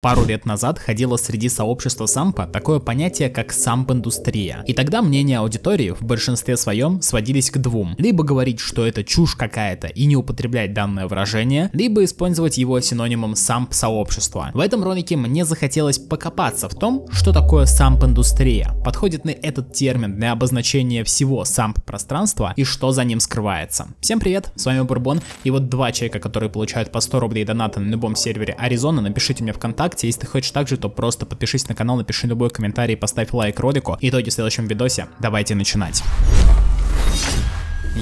Пару лет назад ходило среди сообщества сампа такое понятие, как самп-индустрия. И тогда мнения аудитории в большинстве своем сводились к двум. Либо говорить, что это чушь какая-то и не употреблять данное выражение, либо использовать его синонимом самп-сообщества. В этом ролике мне захотелось покопаться в том, что такое самп-индустрия, подходит ли этот термин для обозначения всего самп-пространства и что за ним скрывается. Всем привет, с вами Бурбон, и вот два человека, которые получают по 100 рублей доната на любом сервере Аризона, напишите мне в контакт, ВКонтакте. Если ты хочешь так же, то просто подпишись на канал, напиши любой комментарий, поставь лайк ролику. Итоги в следующем видосе. Давайте начинать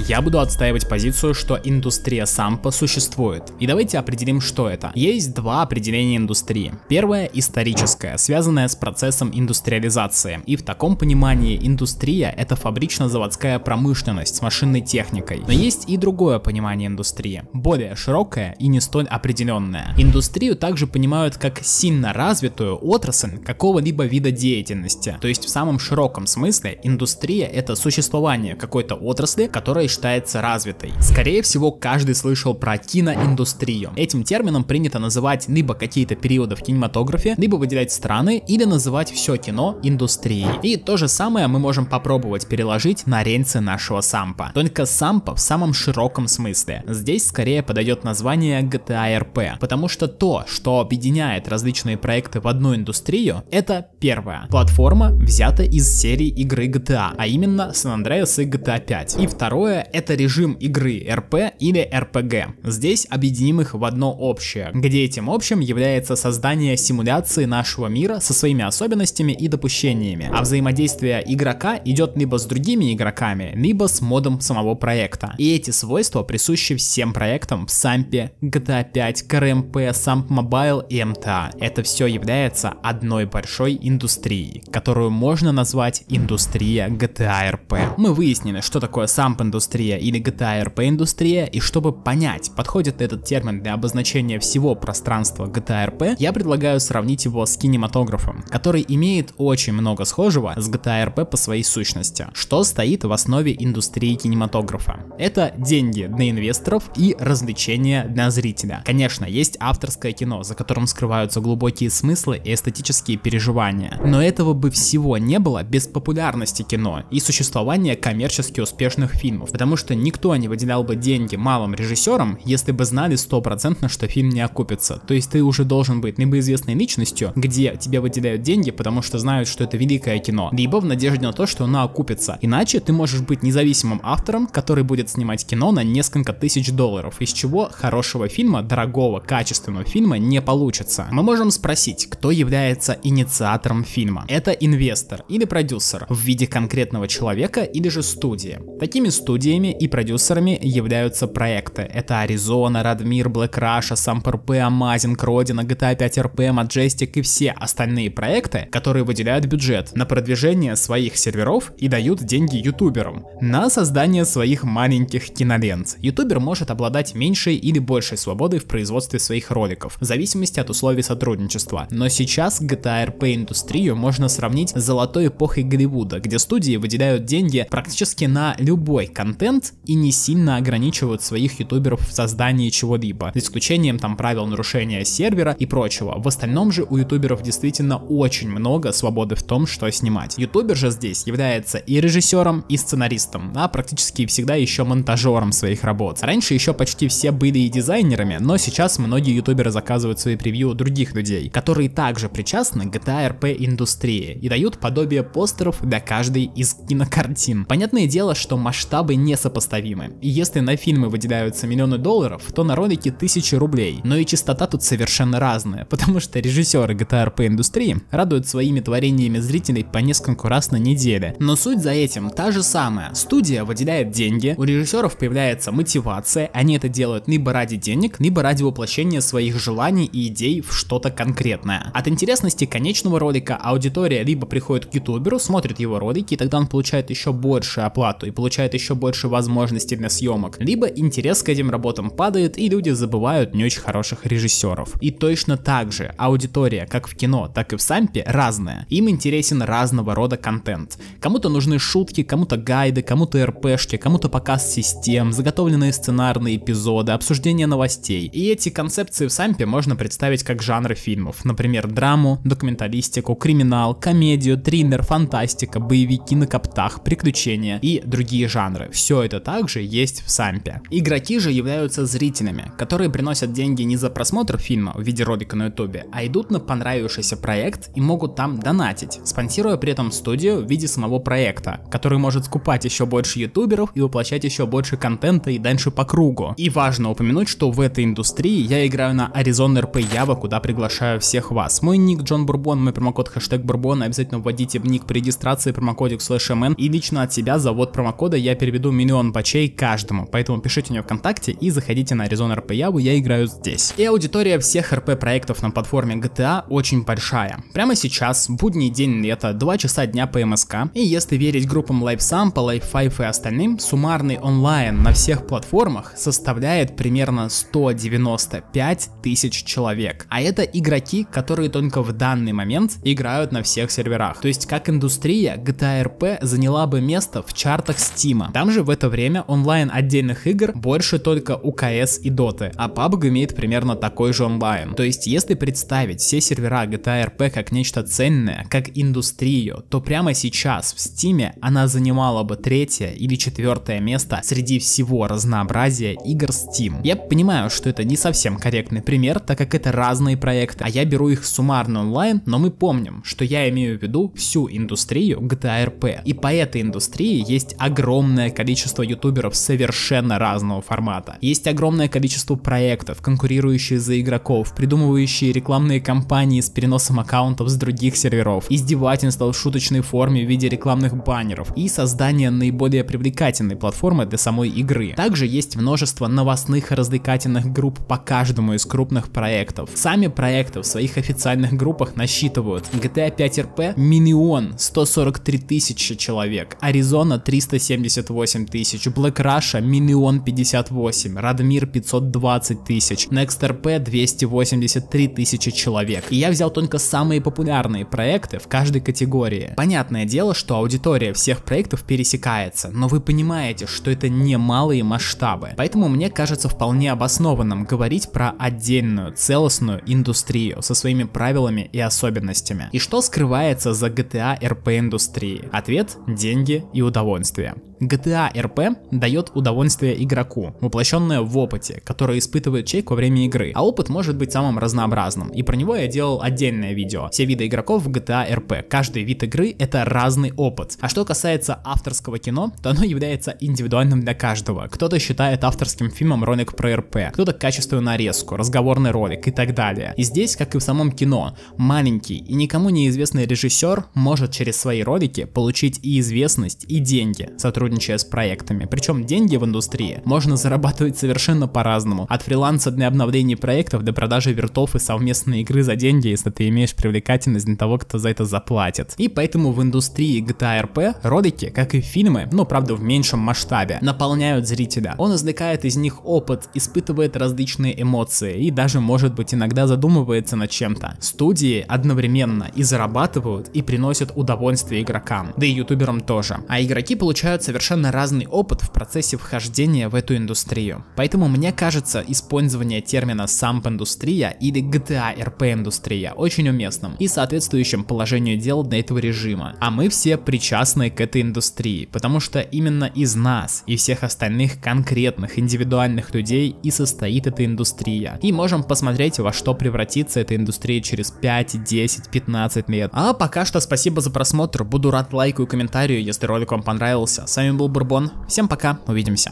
я буду отстаивать позицию, что индустрия сампа существует. И давайте определим, что это. Есть два определения индустрии. Первое историческое, связанное с процессом индустриализации. И в таком понимании индустрия это фабрично-заводская промышленность с машинной техникой. Но есть и другое понимание индустрии, более широкое и не столь определенное. Индустрию также понимают как сильно развитую отрасль какого-либо вида деятельности. То есть в самом широком смысле индустрия это существование какой-то отрасли, которая которая считается развитой. Скорее всего, каждый слышал про киноиндустрию. Этим термином принято называть либо какие-то периоды в кинематографе, либо выделять страны или называть все кино индустрией. И то же самое мы можем попробовать переложить на рельсы нашего сампа. Только сампа в самом широком смысле. Здесь скорее подойдет название GTA RP, а потому что то, что объединяет различные проекты в одну индустрию, это первое. Платформа взята из серии игры GTA, а, а именно San Andreas и GTA 5. А и второе Второе — это режим игры РП или РПГ. Здесь объединим их в одно общее, где этим общим является создание симуляции нашего мира со своими особенностями и допущениями, а взаимодействие игрока идет либо с другими игроками, либо с модом самого проекта. И эти свойства присущи всем проектам в Сампе, GTA 5, КРМП, Самп Мобайл и МТА. Эм это все является одной большой индустрией, которую можно назвать индустрия GTA RP. Мы выяснили, что такое Самп индустрия индустрия или GTA RP индустрия, и чтобы понять, подходит ли этот термин для обозначения всего пространства GTA RP, я предлагаю сравнить его с кинематографом, который имеет очень много схожего с GTA RP по своей сущности, что стоит в основе индустрии кинематографа. Это деньги для инвесторов и развлечения для зрителя. Конечно, есть авторское кино, за которым скрываются глубокие смыслы и эстетические переживания, но этого бы всего не было без популярности кино и существования коммерчески успешных фильмов, режиссеров, потому что никто не выделял бы деньги малым режиссерам, если бы знали стопроцентно, что фильм не окупится. То есть ты уже должен быть либо известной личностью, где тебе выделяют деньги, потому что знают, что это великое кино, либо в надежде на то, что оно окупится. Иначе ты можешь быть независимым автором, который будет снимать кино на несколько тысяч долларов, из чего хорошего фильма, дорогого, качественного фильма не получится. Мы можем спросить, кто является инициатором фильма. Это инвестор или продюсер в виде конкретного человека или же студии. Такими студиями студиями и продюсерами являются проекты. Это Аризона, Радмир, Блэк Раша, Сампрп, Амазинг, Родина, GTA 5 RP, Majestic и все остальные проекты, которые выделяют бюджет на продвижение своих серверов и дают деньги ютуберам на создание своих маленьких кинолент. Ютубер может обладать меньшей или большей свободой в производстве своих роликов, в зависимости от условий сотрудничества. Но сейчас GTA RP индустрию можно сравнить с золотой эпохой Голливуда, где студии выделяют деньги практически на любой канал контент и не сильно ограничивают своих ютуберов в создании чего-либо, за исключением там правил нарушения сервера и прочего. В остальном же у ютуберов действительно очень много свободы в том, что снимать. Ютубер же здесь является и режиссером, и сценаристом, а практически всегда еще монтажером своих работ. Раньше еще почти все были и дизайнерами, но сейчас многие ютуберы заказывают свои превью других людей, которые также причастны к GTA RP индустрии и дают подобие постеров для каждой из кинокартин. Понятное дело, что масштабы несопоставимы. И если на фильмы выделяются миллионы долларов, то на ролики тысячи рублей. Но и частота тут совершенно разная, потому что режиссеры GTA RP а индустрии радуют своими творениями зрителей по несколько раз на неделе. Но суть за этим та же самая. Студия выделяет деньги, у режиссеров появляется мотивация, они это делают либо ради денег, либо ради воплощения своих желаний и идей в что-то конкретное. От интересности конечного ролика аудитория либо приходит к ютуберу, смотрит его ролики, и тогда он получает еще большую оплату и получает еще больше больше возможностей для съемок, либо интерес к этим работам падает и люди забывают не очень хороших режиссеров. И точно так же аудитория как в кино, так и в Сампе разная. Им интересен разного рода контент. Кому-то нужны шутки, кому-то гайды, кому-то РПшки, кому-то показ систем, заготовленные сценарные эпизоды, обсуждение новостей. И эти концепции в Сампе можно представить как жанры фильмов. Например, драму, документалистику, криминал, комедию, триллер, фантастика, боевики на коптах, приключения и другие жанры. Все это также есть в Сампе. Игроки же являются зрителями, которые приносят деньги не за просмотр фильма в виде ролика на ютубе, а идут на понравившийся проект и могут там донатить, спонсируя при этом студию в виде самого проекта, который может скупать еще больше ютуберов и воплощать еще больше контента и дальше по кругу. И важно упомянуть, что в этой индустрии я играю на Arizona RP Ява, куда приглашаю всех вас. Мой ник Джон Бурбон, мой промокод хэштег Бурбон, обязательно вводите в ник при регистрации промокодик слэш и лично от себя завод промокода я переведу проведу миллион бачей каждому, поэтому пишите мне ВКонтакте и заходите на Arizona RP Яву, я играю здесь. И аудитория всех РП проектов на платформе GTA очень большая. Прямо сейчас, будний день лета, 2 часа дня по МСК, и если верить группам LiveSample, LiveFive и остальным, суммарный онлайн на всех платформах составляет примерно 195 тысяч человек. А это игроки, которые только в данный момент играют на всех серверах. То есть как индустрия, GTA RP заняла бы место в чартах Steam. Там там же в это время онлайн отдельных игр больше только у CS и Dota, а PUBG имеет примерно такой же онлайн. То есть если представить все сервера GTA RP как нечто ценное, как индустрию, то прямо сейчас в Steam она занимала бы третье или четвертое место среди всего разнообразия игр Steam. Я понимаю, что это не совсем корректный пример, так как это разные проекты, а я беру их суммарно онлайн, но мы помним, что я имею в виду всю индустрию GTA RP. И по этой индустрии есть огромное количество ютуберов совершенно разного формата. Есть огромное количество проектов, конкурирующих за игроков, придумывающие рекламные кампании с переносом аккаунтов с других серверов, издевательства в шуточной форме в виде рекламных баннеров и создание наиболее привлекательной платформы для самой игры. Также есть множество новостных и развлекательных групп по каждому из крупных проектов. Сами проекты в своих официальных группах насчитывают GTA 5 RP миллион 143 тысячи человек, Arizona 378 58 тысяч, Black Russia 1 58, Радмир 520 тысяч, NextRP 283 тысячи человек. И я взял только самые популярные проекты в каждой категории. Понятное дело, что аудитория всех проектов пересекается, но вы понимаете, что это не малые масштабы. Поэтому мне кажется вполне обоснованным говорить про отдельную, целостную индустрию со своими правилами и особенностями. И что скрывается за GTA RP индустрии? Ответ – деньги и удовольствие. GTA GTA RP дает удовольствие игроку, воплощенное в опыте, который испытывает человек во время игры, а опыт может быть самым разнообразным, и про него я делал отдельное видео. Все виды игроков в GTA RP, каждый вид игры это разный опыт. А что касается авторского кино, то оно является индивидуальным для каждого. Кто-то считает авторским фильмом ролик про РП, кто-то качественную нарезку, разговорный ролик и так далее. И здесь, как и в самом кино, маленький и никому неизвестный режиссер может через свои ролики получить и известность, и деньги, сотрудничая с проектами. Причем деньги в индустрии можно зарабатывать совершенно по-разному. От фриланса для обновлений проектов до продажи вертов и совместной игры за деньги, если ты имеешь привлекательность для того, кто за это заплатит. И поэтому в индустрии GTA RP ролики, как и фильмы, ну правда в меньшем масштабе, наполняют зрителя. Он извлекает из них опыт, испытывает различные эмоции и даже может быть иногда задумывается над чем-то. Студии одновременно и зарабатывают, и приносят удовольствие игрокам, да и ютуберам тоже. А игроки получают совершенно разный опыт в процессе вхождения в эту индустрию. Поэтому мне кажется использование термина «самп индустрия» или GTA RP а индустрия очень уместным и соответствующим положению дел для этого режима. А мы все причастны к этой индустрии, потому что именно из нас и всех остальных конкретных индивидуальных людей и состоит эта индустрия. И можем посмотреть, во что превратится эта индустрия через 5, 10, 15 лет. А пока что спасибо за просмотр, буду рад лайку и комментарию, если ролик вам понравился. С вами был Бурбон. Бурбон. Всем пока, увидимся.